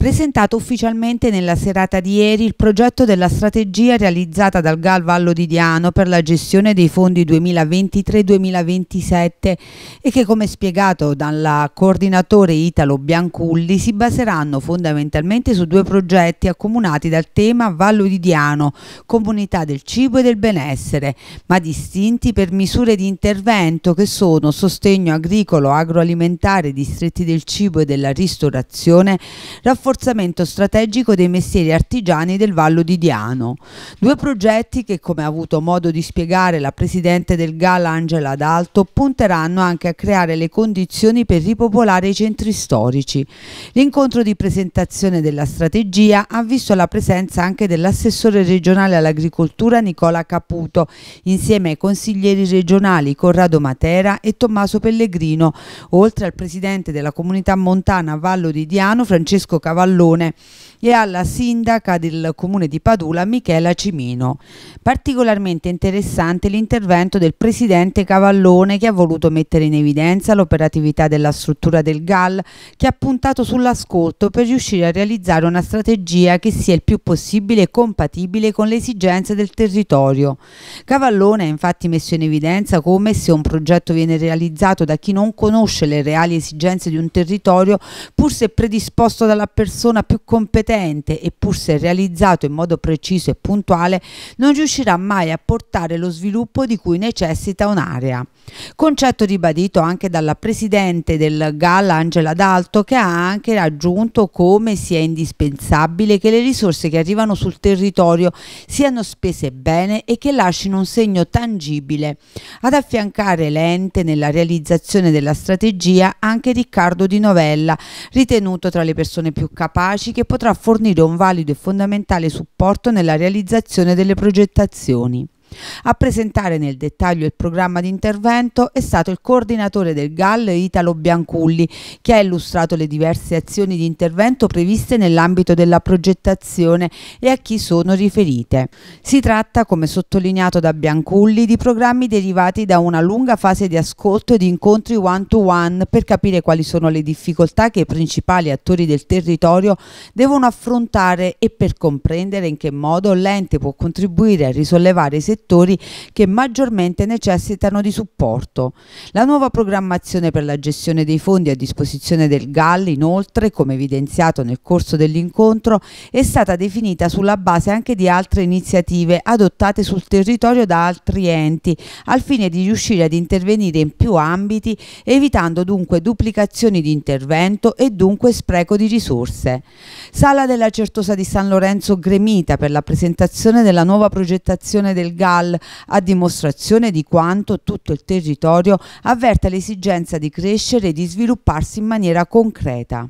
presentato ufficialmente nella serata di ieri il progetto della strategia realizzata dal GAL Vallo di Diano per la gestione dei fondi 2023-2027 e che come spiegato dal coordinatore Italo Bianculli si baseranno fondamentalmente su due progetti accomunati dal tema Vallo di Diano, comunità del cibo e del benessere, ma distinti per misure di intervento che sono sostegno agricolo, agroalimentare, distretti del cibo e della ristorazione, rafforzamento rafforzamento strategico dei mestieri artigiani del Vallo di Diano. Due progetti che, come ha avuto modo di spiegare la presidente del GAL Angela D'Alto, punteranno anche a creare le condizioni per ripopolare i centri storici. L'incontro di presentazione della strategia ha visto la presenza anche dell'assessore regionale all'agricoltura Nicola Caputo, insieme ai consiglieri regionali Corrado Matera e Tommaso Pellegrino, oltre al presidente della comunità montana Vallo di Diano Francesco Cavallo cavallone e alla sindaca del comune di Padula Michela Cimino. Particolarmente interessante l'intervento del presidente Cavallone che ha voluto mettere in evidenza l'operatività della struttura del GAL che ha puntato sull'ascolto per riuscire a realizzare una strategia che sia il più possibile compatibile con le esigenze del territorio. Cavallone ha infatti messo in evidenza come se un progetto viene realizzato da chi non conosce le reali esigenze di un territorio, pur se predisposto dalla persona più competente competente e pur se realizzato in modo preciso e puntuale, non riuscirà mai a portare lo sviluppo di cui necessita un'area. Concetto ribadito anche dalla presidente del GAL Angela D'Alto che ha anche aggiunto come sia indispensabile che le risorse che arrivano sul territorio siano spese bene e che lasciano un segno tangibile. Ad affiancare l'ente nella realizzazione della strategia anche Riccardo Di Novella, ritenuto tra le persone più capaci che potrà fornire un valido e fondamentale supporto nella realizzazione delle progettazioni. A presentare nel dettaglio il programma di intervento è stato il coordinatore del GAL Italo Bianculli che ha illustrato le diverse azioni di intervento previste nell'ambito della progettazione e a chi sono riferite. Si tratta, come sottolineato da Bianculli, di programmi derivati da una lunga fase di ascolto e di incontri one-to-one -one per capire quali sono le difficoltà che i principali attori del territorio devono affrontare e per comprendere in che modo l'ente può contribuire a risollevare i settori settori che maggiormente necessitano di supporto. La nuova programmazione per la gestione dei fondi a disposizione del GAL, inoltre, come evidenziato nel corso dell'incontro, è stata definita sulla base anche di altre iniziative adottate sul territorio da altri enti, al fine di riuscire ad intervenire in più ambiti, evitando dunque duplicazioni di intervento e dunque spreco di risorse. Sala della Certosa di San Lorenzo gremita per la presentazione della nuova progettazione del GAL Mondial, a dimostrazione di quanto tutto il territorio avverta l'esigenza di crescere e di svilupparsi in maniera concreta.